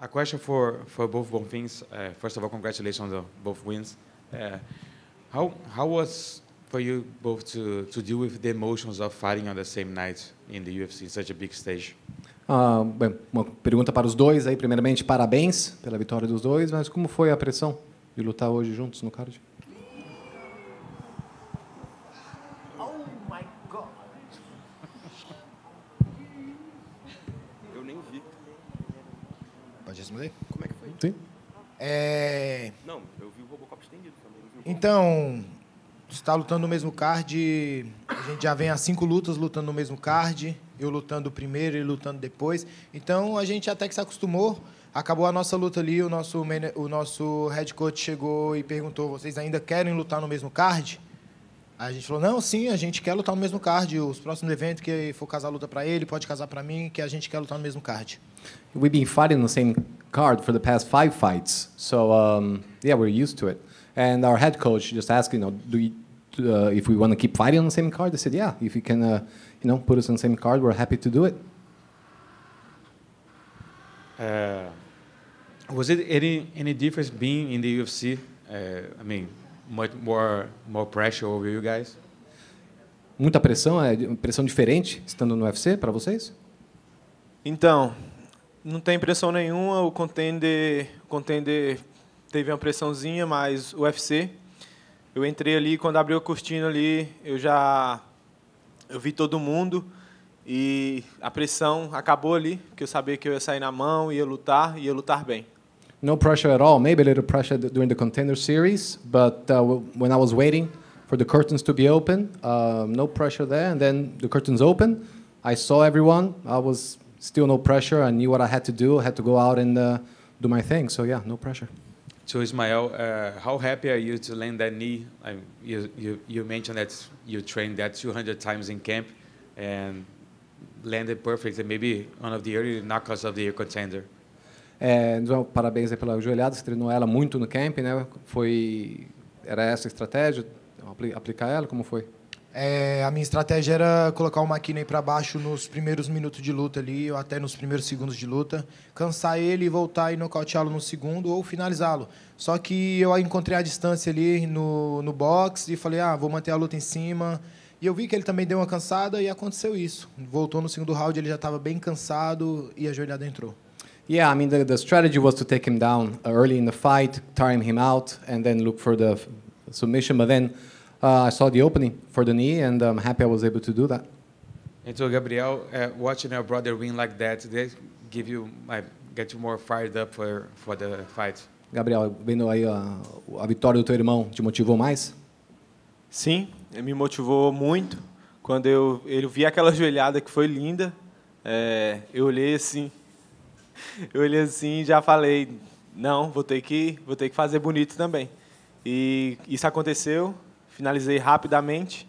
a question for, for both Bonfins. Uh, first of all, congratulations on both wins. Uh, how, how was for you both to, to deal with the emotions of fighting on the same night in the UFC, such a big stage? Ah, bem, uma pergunta para os dois aí. Primeiramente, parabéns pela vitória dos dois, mas como foi a pressão de lutar hoje juntos no card? Pode responder? Como é que foi? Sim. É... Não, eu vi o Robocop estendido também. Então, está lutando no mesmo card. A gente já vem há cinco lutas lutando no mesmo card. Eu lutando primeiro e lutando depois. Então, a gente até que se acostumou. Acabou a nossa luta ali, o nosso, o nosso head coach chegou e perguntou, vocês ainda querem lutar no mesmo card? a gente falou, não, sim, a gente quer lutar no mesmo card. Os próximos eventos que for casar luta para ele, pode casar para mim, que a gente quer lutar no mesmo card. We've been fighting the same card for the past five fights, so um, yeah, we're used to it. And our head coach just asked, you know, do you, uh, if we want to keep fighting on the same card. They said, yeah, if you can, uh, you know, put us on the same card, we're happy to do it. Uh, was it any any difference being in the UFC? É, I mean, much more more pressure over you guys? Muita pressão, é pressão diferente estando no UFC para vocês? Então, não tem pressão nenhuma. O contender, o contender teve uma pressãozinha, mas o UFC, eu entrei ali quando abriu a cortina ali, eu já eu vi todo mundo e a pressão acabou ali, porque eu sabia que eu ia sair na mão, ia lutar e ia lutar bem. no pressure at all. Maybe a little pressure during the contender series, but uh, when I was waiting for the curtains to be open, um, no pressure there. And then the curtains open. I saw everyone. I was still no pressure. I knew what I had to do. I had to go out and uh, do my thing. So yeah, no pressure. So Ismael, uh, how happy are you to land that knee? I, you, you, you mentioned that you trained that 200 times in camp and landed perfect and maybe one of the early knockouts of the year contender. É, parabéns pela joelhada, você treinou ela muito no camp, né? Foi, era essa a estratégia? Aplicar ela? Como foi? É, a minha estratégia era colocar o McKinney para baixo nos primeiros minutos de luta ali, ou até nos primeiros segundos de luta, cansar ele e voltar e nocauteá-lo no segundo ou finalizá-lo. Só que eu encontrei a distância ali no, no box e falei, ah, vou manter a luta em cima. E eu vi que ele também deu uma cansada e aconteceu isso. Voltou no segundo round, ele já estava bem cansado e a joelhada entrou. Yeah, I mean, the, the strategy was to take him down early in the fight, time him out, and then look for the submission. But then uh, I saw the opening for the knee, and I'm happy I was able to do that. And so, Gabriel, uh, watching your brother win like that, they give you, uh, get you more fired up for, for the fight? Gabriel, vendo aí a, uh, a vitória do teu irmão, te motivou mais? Sim, me motivou muito. Quando eu, eu vi aquela joelhada que foi linda, é, eu olhei assim, eu olhei assim e já falei, não, vou ter que, vou ter que fazer bonito também. E isso aconteceu, finalizei rapidamente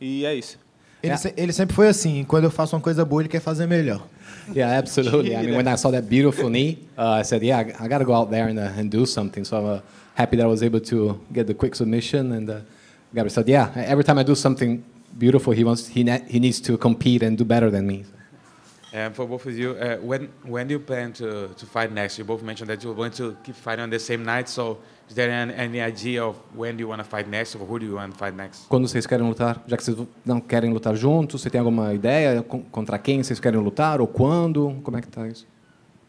e é isso. Ele, se, ele sempre foi assim, quando eu faço uma coisa boa, ele quer fazer melhor. Yeah, absolutely. I mean, when I saw that beautiful knee, uh, I said, yeah, I, gotta go out there and, uh, and do something. So I'm uh, happy that I was able to get the quick submission. And uh, Gabriel said, yeah, every time I do something beautiful, he, wants, he, he needs to compete and do better than me. So. And for both of you, uh, when when do you plan to, to fight next? You both mentioned that you want to keep fighting on the same night. So is there any, any idea of when do you want to fight next or who do you want to fight next? Quando vocês querem lutar? Já que vocês não querem lutar juntos, você tem alguma ideia contra quem vocês querem lutar ou quando? Como é que está isso?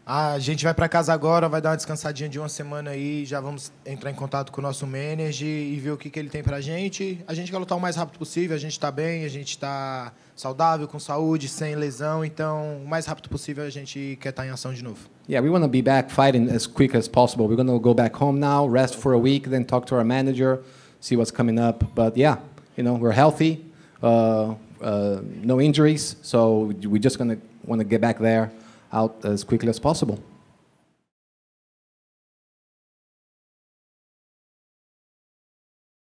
A gente vai para casa agora, vai dar uma descansadinha de uma semana aí, já vamos entrar em contato com o nosso manager e ver o que, que ele tem para a gente. A gente quer lutar o mais rápido possível, a gente está bem, a gente está saudável, com saúde, sem lesão, então o mais rápido possível a gente quer estar tá em ação de novo. Yeah, we want to be back fighting as quick as possible. We're going to go back home now, rest for a week, then talk to our manager, see what's coming up. But yeah, you know, we're healthy, uh, uh, no injuries, so we're just going to want to get back there. out as quickly as possible.